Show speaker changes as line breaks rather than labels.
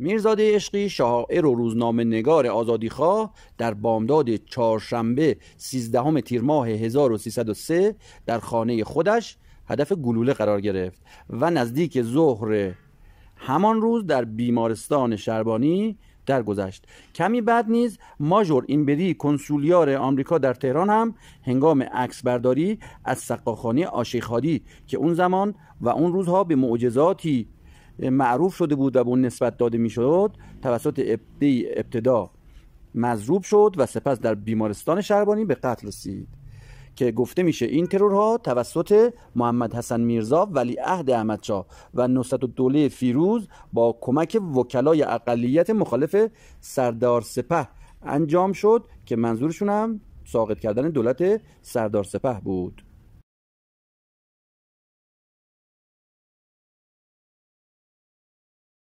میرزاده عشقی شاعر و روزنامه نگار آزادیخواه در بامداد چهارشنبه 13 تیر ماه 1303 در خانه خودش هدف گلوله قرار گرفت و نزدیک ظهر همان روز در بیمارستان شربانی درگذشت کمی بعد نیز ماژور اینبری کنسولیار آمریکا در تهران هم هنگام برداری از سقاخانه آشیخادی که اون زمان و اون روزها به معجزاتی معروف شده بود و به اون نسبت داده میشد توسط ابدی ابتدا مضروب شد و سپس در بیمارستان شربانی به قتل رسید که گفته میشه این ترورها توسط محمد حسن میرزا ولی عهد احمدشاه و نصرت الدوله فیروز با کمک وکلای اقلیت مخالف سردار سپه انجام شد که منظورشون هم ساقط کردن دولت سردار سپه بود